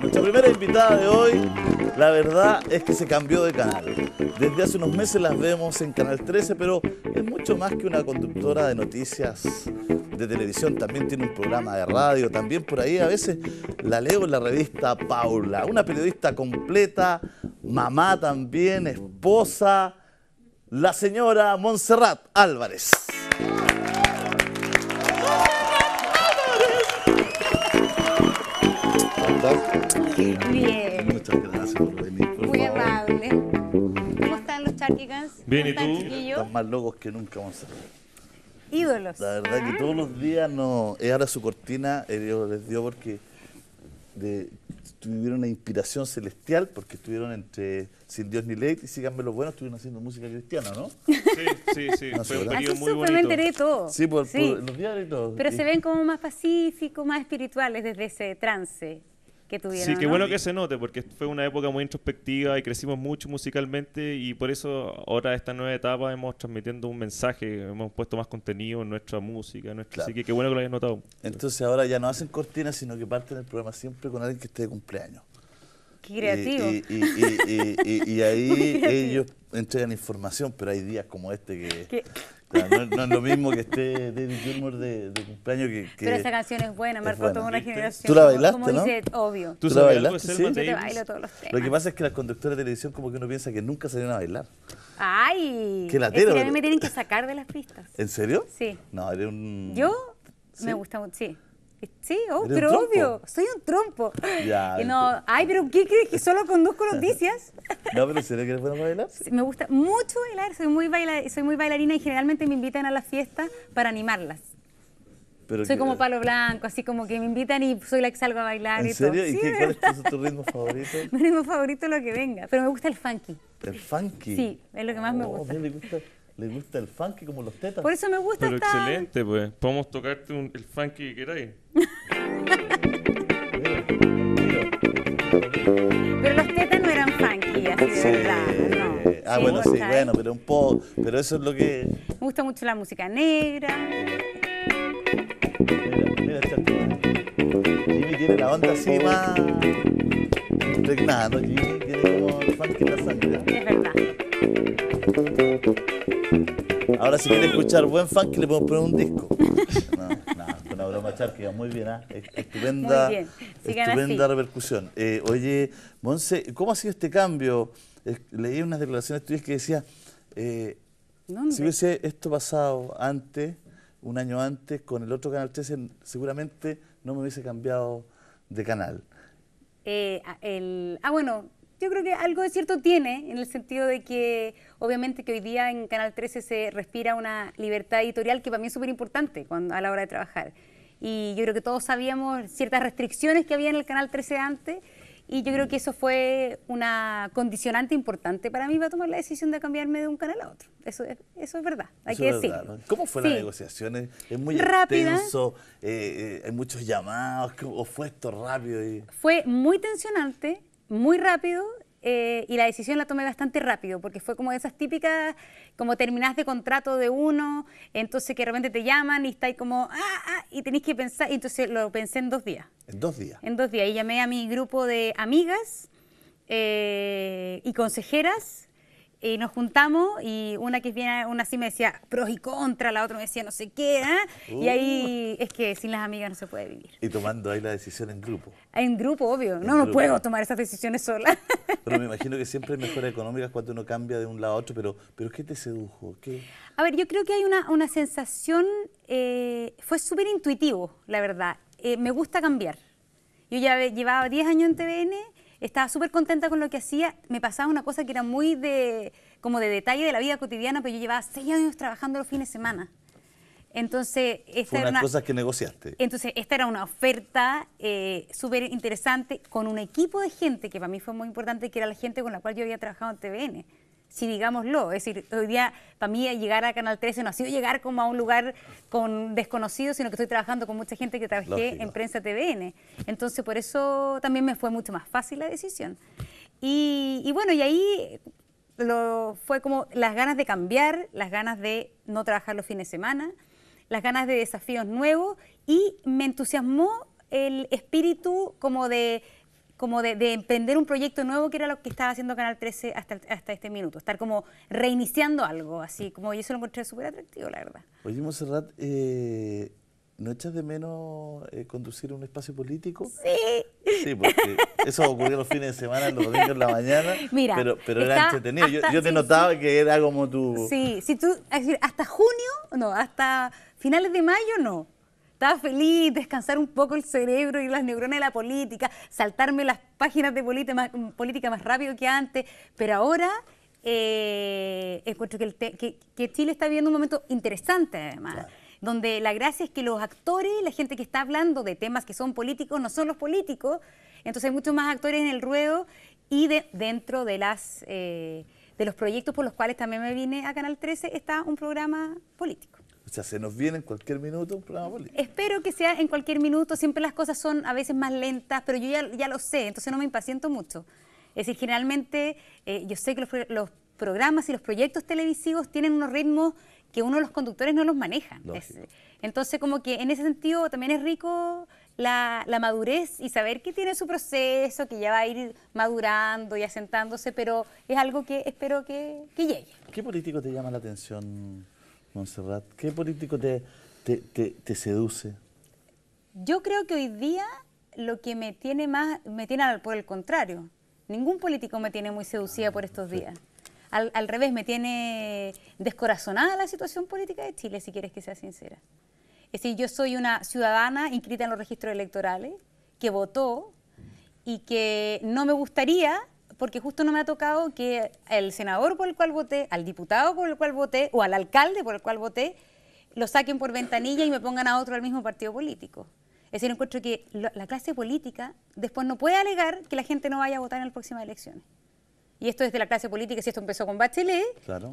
Nuestra primera invitada de hoy, la verdad es que se cambió de canal. Desde hace unos meses las vemos en Canal 13, pero es mucho más que una conductora de noticias de televisión, también tiene un programa de radio, también por ahí a veces la leo en la revista Paula, una periodista completa, mamá también, esposa, la señora Montserrat Álvarez. bien. Muchas gracias por venir. Muy amable. ¿Cómo están los Charquigans? Bien, ¿y tú? Están más locos que nunca, Gonzalo. Ídolos. La verdad que ah. todos los días no. ahora su cortina, eh, les dio porque tuvieron una inspiración celestial porque estuvieron entre Sin Dios ni Ley y Síganme los Buenos, estuvieron haciendo música cristiana, ¿no? Sí, sí, sí. fue un periodo muy bonito. todo. Sí, por, los días y todo. Pero se ven como más pacíficos, más espirituales desde ese trance. Sí, qué bueno que se note, porque fue una época muy introspectiva y crecimos mucho musicalmente y por eso ahora esta nueva etapa hemos transmitiendo un mensaje, hemos puesto más contenido en nuestra música, nuestra... así que qué bueno que lo hayas notado. Entonces ahora ya no hacen cortinas, sino que parten el programa siempre con alguien que esté de cumpleaños. Qué creativo. Y, ahí ellos entregan información, pero hay días como este que... No, es lo mismo que esté David Gilmour de, cumpleaños que, Pero esa canción es buena, Marco toda una generación. Tú la bailaste, como dice, obvio. ¿Tú, la bailaste? Sí, yo te bailo todos los temas. Lo que pasa es que las conductoras de televisión como que uno piensa que nunca salieron a bailar. ¡Ay! ¡Qué latero! Es que a mí me tienen que sacar de las pistas. ¿En serio? Sí. No, eres un... ¿Yo? Me gusta mucho, sí. Sí, oh, pero obvio, soy un trompo. Ya, y no, ay, pero ¿qué crees que solo conduzco noticias? no, pero ¿será que eres buena bailar? me gusta mucho bailar, soy muy soy muy bailarina y generalmente me invitan a las fiestas para animarlas. Pero soy como eh, palo blanco, así como que me invitan y soy la que salgo a bailar. ¿En y serio? Todo. ¿Y qué, cuál es tu ritmo favorito? Mi ritmo favorito es lo que venga, pero me gusta el funky. ¿El funky? Sí, es lo que más me oh, gusta. Me gusta le gusta el funky como los tetas. Por eso me gusta Pero excelente, pues. Podemos tocarte un, el funky que queráis. pero los tetas no eran funky, así de verdad. Ah, bueno, sí, bueno, pero un poco, pero eso es lo que... Me gusta mucho la música negra. Mira, mira Jimmy tiene la banda así más impregnada, Jimmy tiene como el funky la sangre. Es verdad. Ahora, si quiere escuchar oh. buen funk, le podemos poner un disco. No, no, una broma charque, muy bien, ¿ah? estupenda, estupenda repercusión. Eh, oye, Monse, ¿cómo ha sido este cambio? leí unas declaraciones tuyas que decía, eh, si hubiese esto pasado antes, un año antes, con el otro Canal 13, seguramente no me hubiese cambiado de canal. Eh, el, ah, bueno, yo creo que algo de cierto tiene, en el sentido de que obviamente que hoy día en Canal 13 se respira una libertad editorial que para mí es súper importante a la hora de trabajar. Y yo creo que todos sabíamos ciertas restricciones que había en el Canal 13 antes y yo creo que eso fue una condicionante importante para mí para tomar la decisión de cambiarme de un canal a otro. Eso es, eso es verdad, hay que decir ¿Cómo fue la negociación? ¿Es muy Rápida. Eh, eh, ¿Hay muchos llamados? ¿O fue esto rápido? Y... Fue muy tensionante muy rápido eh, y la decisión la tomé bastante rápido, porque fue como esas típicas, como terminás de contrato de uno, entonces que de repente te llaman y estáis como, ah, ah, y tenéis que pensar, y entonces lo pensé en dos días. En dos días. En dos días, y llamé a mi grupo de amigas eh, y consejeras y eh, nos juntamos y una que viene, una sí me decía pros y contra, la otra me decía no sé qué, ¿ah? y ahí uh. es que sin las amigas no se puede vivir. Y tomando ahí la decisión en grupo. En grupo, obvio, no, no puedo tomar esas decisiones sola. Pero me imagino que siempre hay mejoras económicas cuando uno cambia de un lado a otro, pero, pero ¿qué te sedujo? ¿Qué? A ver, yo creo que hay una, sensación, eh, fue súper intuitivo, la verdad, eh, me gusta cambiar. Yo ya llevaba 10 años en TVN estaba súper contenta con lo que hacía, me pasaba una cosa que era muy de, como de detalle de la vida cotidiana, pero yo llevaba seis años trabajando los fines de semana. Entonces, esta era una que negociaste. Entonces, esta era una oferta eh, súper interesante con un equipo de gente que para mí fue muy importante, que era la gente con la cual yo había trabajado en TVN si digámoslo. Es decir, hoy día para mí llegar a Canal 13 no ha sido llegar como a un lugar con desconocido, sino que estoy trabajando con mucha gente que trabajé en prensa TVN. Entonces por eso también me fue mucho más fácil la decisión. Y, y bueno, y ahí lo, fue como las ganas de cambiar, las ganas de no trabajar los fines de semana, las ganas de desafíos nuevos y me entusiasmó el espíritu como de como de, emprender un proyecto nuevo que era lo que estaba haciendo Canal 13 hasta, hasta este minuto, estar como reiniciando algo, así como yo eso lo encontré súper atractivo, la verdad. Oye, Monserrat, eh, ¿no echas de menos eh, conducir un espacio político? Sí. Sí, porque eso ocurría los fines de semana, los domingos en la mañana, Mira, pero, pero era entretenido. yo, te notaba que era como tu... Sí, si tú, es decir hasta junio, no, hasta finales de mayo no estaba feliz, descansar un poco el cerebro y las neuronas de la política, saltarme las páginas de política más, mm, política más rápido que antes, pero ahora eh, encuentro que, Chile está viviendo un momento interesante además. donde la gracia es que los actores, la gente que está hablando de temas que son políticos, no son los políticos, entonces hay muchos más actores en el ruedo y de, dentro de las... Eh, de los proyectos por los cuales también me vine a Canal 13 está un programa político. O sea, se nos viene en cualquier minuto un programa político. Espero que sea en cualquier minuto. Siempre las cosas son a veces más lentas, pero yo ya, ya lo sé, entonces no me impaciento mucho. Es decir, generalmente eh, yo sé que los, programas y los proyectos televisivos tienen unos ritmos que uno de los conductores no los maneja. entonces, como que en ese sentido también es rico la, la, madurez y saber que tiene su proceso, que ya va a ir madurando y asentándose, pero es algo que espero que, que llegue. ¿Qué político te llama la atención? ¿Qué político te, te, seduce? Yo creo que hoy día lo que me tiene más, me tiene por el contrario. Ningún político me tiene muy seducida ah, por estos días. Al, al, revés, me tiene descorazonada la situación política de Chile, si quieres que sea sincera. Es decir, yo soy una ciudadana inscrita en los registros electorales, que votó y que no me gustaría porque justo no me ha tocado que el senador por el cual voté, al diputado por el cual voté o al alcalde por el cual voté, lo saquen por ventanilla y me pongan a otro al mismo partido político. Es decir, encuentro que la clase política después no puede alegar que la gente no vaya a votar en las próximas elecciones. Y esto es de la clase política, si esto empezó con Bachelet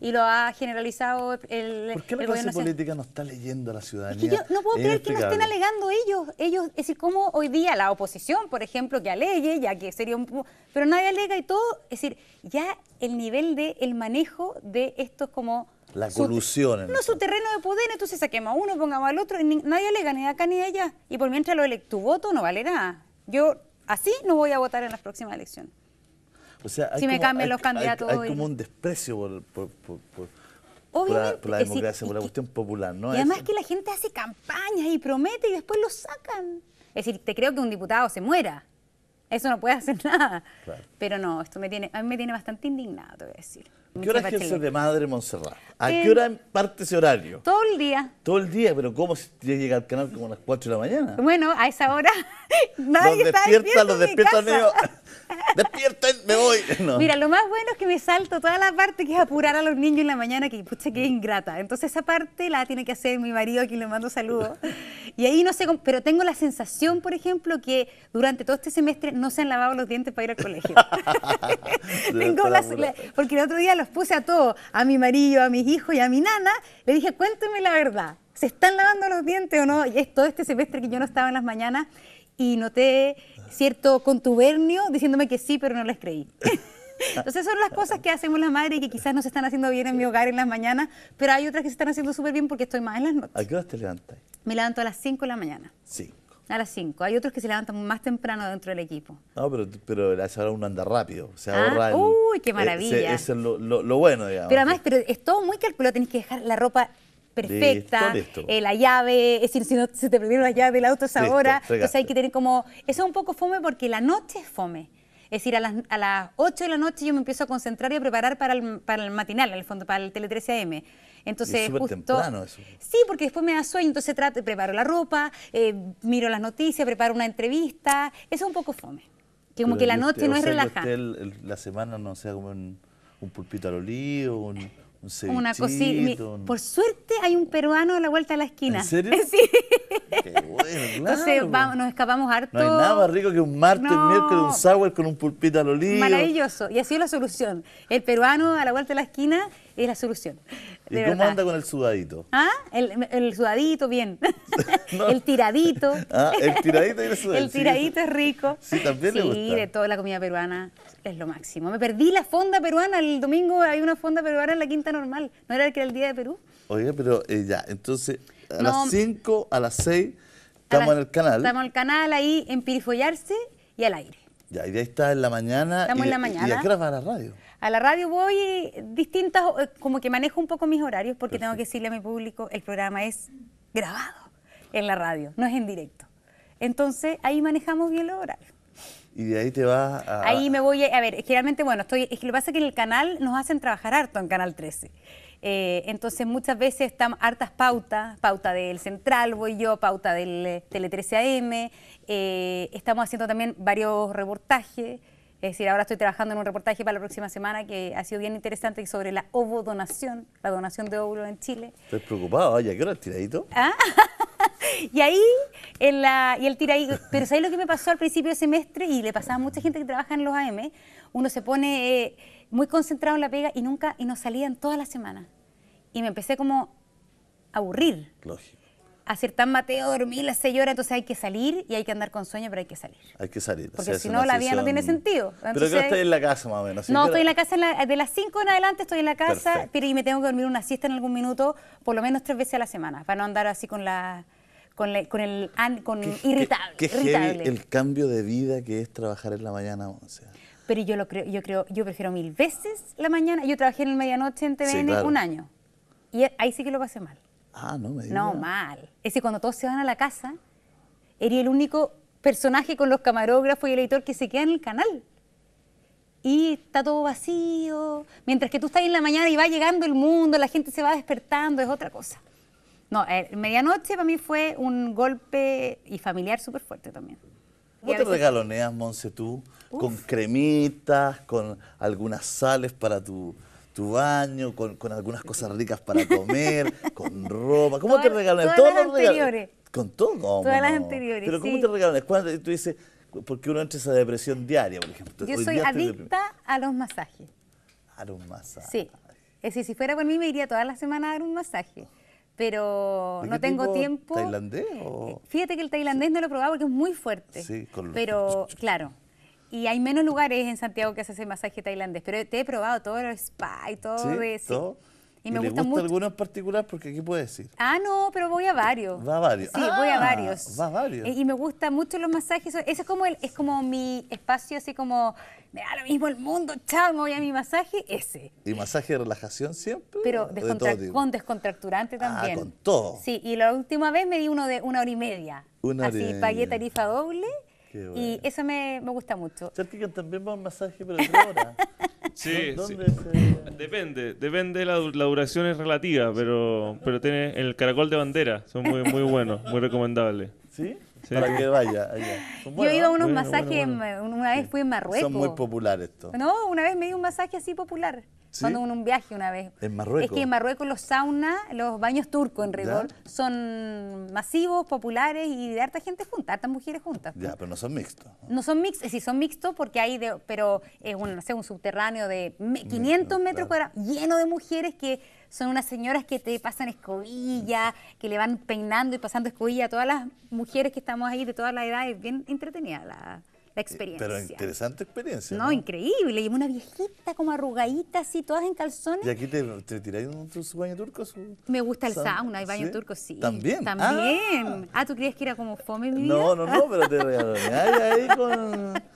y lo ha generalizado el ¿Por qué la clase política no está leyendo a la ciudadanía? Es que yo no puedo creer que no estén alegando ellos. ellos Es decir, como hoy día la oposición, por ejemplo, que alegue, ya que sería un... Pero nadie alega y todo. Es decir, ya el nivel de el manejo de estos como... La colusión. No no, este su terreno de poder, entonces saquemos a uno, pongamos al otro, y nadie alega ni acá ni allá. Y por mientras lo electo, voto no vale nada. Yo así no voy a votar en las próximas elecciones si me cambian los candidatos. Hay, como un desprecio por, por, la, democracia, por la cuestión popular, ¿no? Y además que la gente hace campañas y promete y después lo sacan. Es decir, te creo que un diputado se muera. Eso no puede hacer nada. Pero no, esto me tiene, a mí me tiene bastante indignado, te voy a decir. ¿Qué hora ejerce de madre Montserrat? ¿A qué eh, hora parte ese horario? Todo el día. Todo el día, pero ¿cómo se llega al canal como a las 4 de la mañana? Bueno, a esa hora nadie está despierta, Los despierta, despierta, me voy. Mira, lo más bueno es que me salto toda la parte que es apurar a los niños en la mañana, que pucha, que ingrata. Entonces esa parte la tiene que hacer mi marido, a quien le mando saludos. Y ahí no sé, pero tengo la sensación, por ejemplo, que durante todo este semestre no se han lavado los dientes para ir al colegio. tengo porque el otro día los puse a todo, a mi marido, a mis hijos y a mi nana, le dije, cuénteme la verdad, ¿se están lavando los dientes o no? Y es todo este semestre que yo no estaba en las mañanas y noté cierto contubernio diciéndome que sí, pero no les creí. Entonces son las cosas que hacemos las madres y que quizás no se están haciendo bien en mi hogar en las mañanas, pero hay otras que se están haciendo súper bien porque estoy más en las noches. ¿A qué hora te levantas? Me levanto a las 5 de la mañana. Sí. A las 5. Hay otros que se levantan más temprano dentro del equipo. No, pero, pero a uno anda rápido. Se ah, ahorra. ¡Uy, qué e- maravilla! es lo, lo, lo, bueno, digamos. Pero además, pero es todo muy calculado. Tenés que dejar la ropa perfecta, eh, la llave, es decir, si no se te perdieron las llaves, del auto es ahora, Entonces hay que tener como. Eso es un poco fome porque la noche es fome. Es decir, a las, a las 8 de la noche yo me empiezo a concentrar y a preparar para el, para el matinal, fondo, para el Tele 13 AM. Entonces, es justo, eso. Sí, porque después me da sueño, entonces trato, preparo la ropa, eh, miro las noticias, preparo una entrevista. Eso es un poco fome. Que como que la noche no es relajante. la semana no sea como un, un pulpito al olivo, un una cosita. Por suerte hay un peruano a la vuelta de la esquina. ¿En serio? Sí. Qué bueno, claro. Entonces nos escapamos harto. No hay nada más rico que un martes, miércoles, un sour con un pulpito al olivo. Maravilloso. Y así es la solución. El peruano a la vuelta de la esquina es la solución. ¿Y cómo anda con el sudadito? ¿Ah? el sudadito, bien. El tiradito. Ah, el tiradito es rico. Sí, también de toda la comida peruana es lo máximo. Me perdí la fonda peruana. El domingo hay una fonda peruana en la Quinta Normal. ¿No era el que el Día de Perú? Oye, pero eh, ya, entonces, a las 5, a las 6, estamos en el canal. Estamos en el canal ahí, en Pirifollarse y al aire. Ya, y ahí está en la mañana. Estamos en la mañana. ¿Y a la radio? A la radio voy distintas, eh, como que manejo un poco mis horarios porque tengo que decirle a mi público, el programa es grabado en la radio, no es en directo. Entonces ahí manejamos bien los oral. Y de ahí te vas a... Ahí me voy a, a ver, generalmente, bueno, es que lo que pasa es que en el canal nos hacen trabajar harto en Canal 13. Eh, entonces muchas veces están hartas pautas, pauta del Central voy yo, pauta del eh, Tele 13 AM, eh, estamos haciendo también varios reportajes, es decir, ahora estoy trabajando en un reportaje para la próxima semana que ha sido bien interesante sobre la ovodonación, la donación de óvulos en Chile. Estoy preocupado, oye, ¿qué hora tiradito? ¿Ah? Y ahí, en la, y el tira ahí. Pero ¿sabes lo que me pasó al principio de semestre? Y le pasaba a mucha gente que trabaja en los AM. Uno se pone eh, muy concentrado en la pega y nunca, y no salían todas las semanas. Y me empecé como a aburrir. Lógico. A tan mateo, dormir, las seis horas, entonces hay que salir y hay que andar con sueño, pero hay que salir. Hay que salir. Porque si no, la vida no tiene sentido. pero yo estoy en la casa más o menos. No, estoy en la casa, de las cinco en adelante estoy en la casa, pero y me tengo que dormir una siesta en algún minuto, por lo menos tres veces a la semana, para no andar así con la con, con el con irritable. Qué, qué el cambio de vida que es trabajar en la mañana, o Pero yo lo creo, yo creo, yo prefiero mil veces la mañana. Yo trabajé en el medianoche en TVN un año. Y ahí sí que lo pasé mal. Ah, no me No, mal. Es decir, cuando todos se van a la casa, era el único personaje con los camarógrafos y el editor que se queda en el canal. Y está todo vacío. Mientras que tú estás en la mañana y va llegando el mundo, la gente se va despertando, es otra cosa. No, eh, medianoche para mí fue un golpe y familiar súper fuerte también. ¿Cómo te regaloneas, Monse, tú? ¿Con cremitas, con algunas sales para tu, tu baño, con, con, algunas cosas ricas para comer, con ropa? ¿Cómo te regaloneas? Todas las anteriores. Con todo, ¿Cómo? Todas las anteriores, Pero ¿cómo te regalones? Cuando tú dices, porque uno entra en esa depresión diaria, por ejemplo. Yo soy adicta a los masajes. A los masajes. Sí. Es decir, si fuera por mí me iría todas las semanas a dar un masaje pero no tengo tiempo. ¿Tailandés? O? Eh, fíjate que el tailandés no lo he probado porque es muy fuerte. Sí, con los... Pero claro. Y hay menos lugares en Santiago que se hace masaje tailandés, pero te he probado todo el spa y todo ¿Sí? de... ¿Todo? sí todo y, me gusta, alguno en particular? Porque aquí puede decir. Ah, no, pero voy a varios. Va a varios. Sí, voy a ah, varios. Va a varios. y me gustan mucho los masajes. Ese es como, es como mi espacio, así como, me da lo mismo el mundo, chao, me voy a mi masaje, ese. ¿Y masaje de relajación siempre? Pero con descontracturante ah, también. con todo. Sí, y la última vez me di uno de una hora y media. Una hora y media. pagué tarifa doble. Y eso me, gusta mucho. ser que también va un masaje, pero de Sí, eh? depende, depende la, la, duración es relativa, pero pero tiene el caracol de bandera, son muy muy buenos, muy recomendables. ¿Sí? para que vaya allá. Yo he ido a unos masajes, una vez fui en Marruecos. Son muy populares estos. No, una vez me di un masaje así popular. Cuando en un viaje una vez. En Marruecos. Es que en Marruecos los saunas, los baños turcos en rigor, son masivos, populares y de harta gente junta, hartas mujeres juntas. Ya, pero no son mixtos. No son mixtos, sí son mixtos porque hay, de, pero es un, un subterráneo de 500 metros cuadrados lleno de mujeres que son unas señoras que te pasan escobilla, que le van peinando y pasando escobilla a todas las mujeres que estamos ahí de todas las edades. Bien entretenida la, eh, experiencia. Pero interesante experiencia. No, increíble. Y una viejita como arrugadita, así, todas en calzones. ¿Y aquí te, te tiráis un, baño turco? Me gusta el sauna, hay baño turco, sí. ¿También? Ah. También. Ah. ¿tú creías que era como fome mi vida? No, no, no, pero te regaloneáis ahí con...